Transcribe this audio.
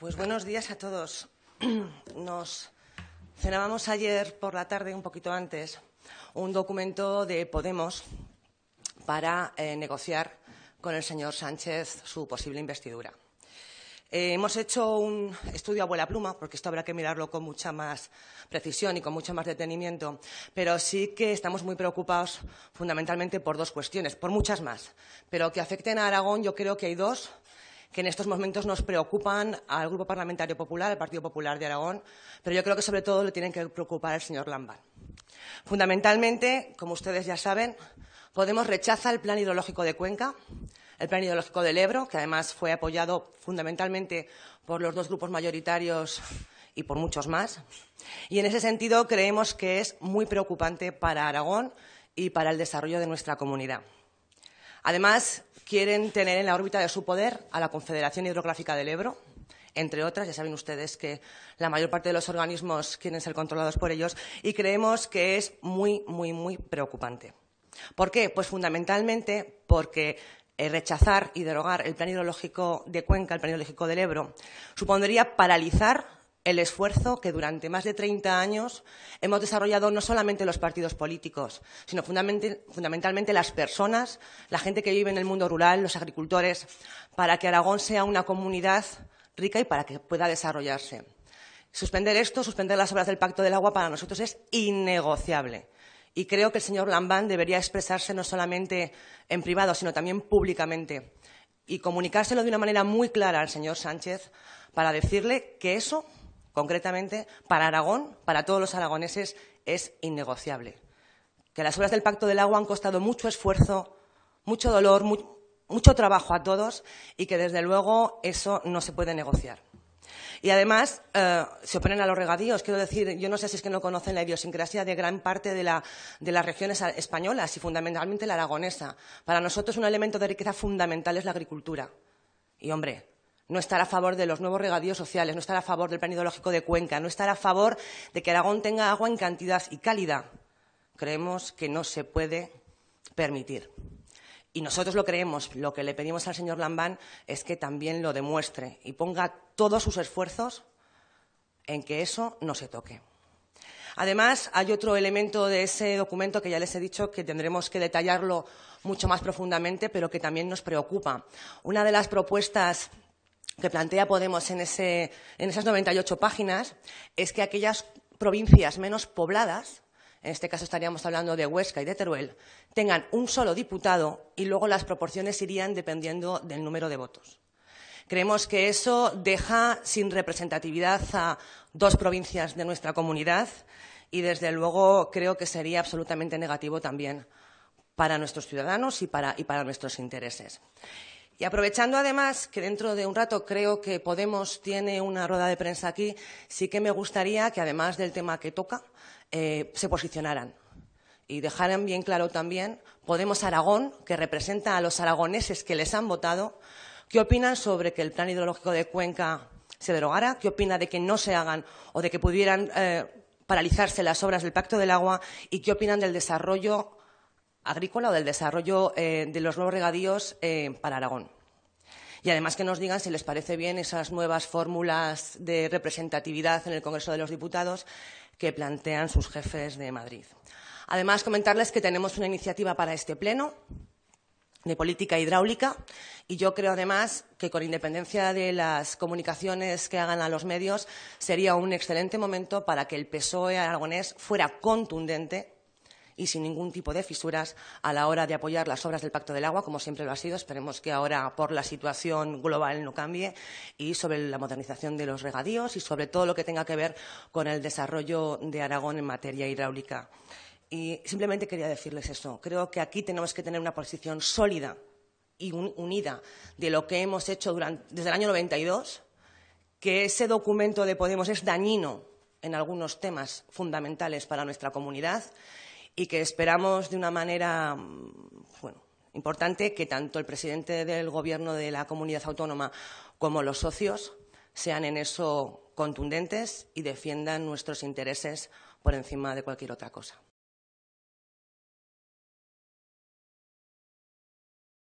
pues buenos días a todos. Nos cenábamos ayer por la tarde, un poquito antes, un documento de Podemos para eh, negociar con el señor Sánchez su posible investidura. Eh, hemos hecho un estudio a vuela pluma, porque esto habrá que mirarlo con mucha más precisión y con mucho más detenimiento, pero sí que estamos muy preocupados fundamentalmente por dos cuestiones, por muchas más, pero que afecten a Aragón yo creo que hay dos que en estos momentos nos preocupan al Grupo Parlamentario Popular, al Partido Popular de Aragón, pero yo creo que sobre todo lo tienen que preocupar al señor Lambán. Fundamentalmente, como ustedes ya saben, Podemos rechaza el plan hidrológico de Cuenca, el plan hidrológico del Ebro, que además fue apoyado fundamentalmente por los dos grupos mayoritarios y por muchos más. Y en ese sentido creemos que es muy preocupante para Aragón y para el desarrollo de nuestra comunidad. Además, quieren tener en la órbita de su poder a la Confederación Hidrográfica del Ebro, entre otras. Ya saben ustedes que la mayor parte de los organismos quieren ser controlados por ellos y creemos que es muy, muy, muy preocupante. ¿Por qué? Pues fundamentalmente porque eh, rechazar y derogar el plan hidrológico de Cuenca, el plan hidrológico del Ebro, supondría paralizar el esfuerzo que durante más de 30 años hemos desarrollado no solamente los partidos políticos, sino fundamentalmente las personas, la gente que vive en el mundo rural, los agricultores, para que Aragón sea una comunidad rica y para que pueda desarrollarse. Suspender esto, suspender las obras del Pacto del Agua, para nosotros es innegociable. Y creo que el señor Lambán debería expresarse no solamente en privado, sino también públicamente y comunicárselo de una manera muy clara al señor Sánchez para decirle que eso Concretamente, para Aragón, para todos los aragoneses, es innegociable. Que las obras del Pacto del Agua han costado mucho esfuerzo, mucho dolor, mucho trabajo a todos y que, desde luego, eso no se puede negociar. Y además eh, se oponen a los regadíos. Quiero decir, yo no sé si es que no conocen la idiosincrasia de gran parte de, de, las regiones españolas y fundamentalmente la aragonesa. Para nosotros un elemento de riqueza fundamental es la agricultura. Y hombre, no estar a favor de los nuevos regadíos sociales, no estar a favor del plan ideológico de Cuenca, no estar a favor de que Aragón tenga agua en cantidad y calidad. Creemos que no se puede permitir. Y nosotros lo creemos. Lo que le pedimos al señor Lambán es que también lo demuestre y ponga todos sus esfuerzos en que eso no se toque. Además, hay otro elemento de ese documento que ya les he dicho que tendremos que detallarlo mucho más profundamente, pero que también nos preocupa. Una de las propuestas que plantea Podemos en, esas 98 páginas es que aquellas provincias menos pobladas, en este caso estaríamos hablando de Huesca y de Teruel, tengan un solo diputado y luego las proporciones irían dependiendo del número de votos. Creemos que eso deja sin representatividad a dos provincias de nuestra comunidad y, desde luego, creo que sería absolutamente negativo también para nuestros ciudadanos y para nuestros intereses. Y aprovechando además que dentro de un rato creo que Podemos tiene una rueda de prensa aquí, sí que me gustaría que además del tema que toca, eh, se posicionaran y dejaran bien claro también Podemos Aragón, que representa a los aragoneses que les han votado, qué opinan sobre que el plan hidrológico de Cuenca se derogara, qué opina de que no se hagan o de que pudieran eh, paralizarse las obras del Pacto del Agua y qué opinan del desarrollo agrícola o del desarrollo eh, de los nuevos regadíos eh, para Aragón. Y además que nos digan si les parece bien esas nuevas fórmulas de representatividad en el Congreso de los Diputados que plantean sus jefes de Madrid. Además, comentarles que tenemos una iniciativa para este Pleno de política hidráulica y yo creo además que con independencia de las comunicaciones que hagan a los medios sería un excelente momento para que el PSOE aragonés fuera contundente y sin ningún tipo de fisuras a la hora de apoyar las obras del Pacto del Agua, como siempre lo ha sido. Esperemos que ahora, por la situación global, no cambie y sobre la modernización de los regadíos y sobre todo lo que tenga que ver con el desarrollo de Aragón en materia hidráulica. Y simplemente quería decirles eso. Creo que aquí tenemos que tener una posición sólida y unida de lo que hemos hecho desde el año 92, que ese documento de Podemos es dañino en algunos temas fundamentales para nuestra comunidad y que esperamos de una manera mm, importante que tanto el presidente del Gobierno de la comunidad autónoma como los socios sean en eso contundentes y defiendan nuestros intereses por encima de cualquier otra cosa.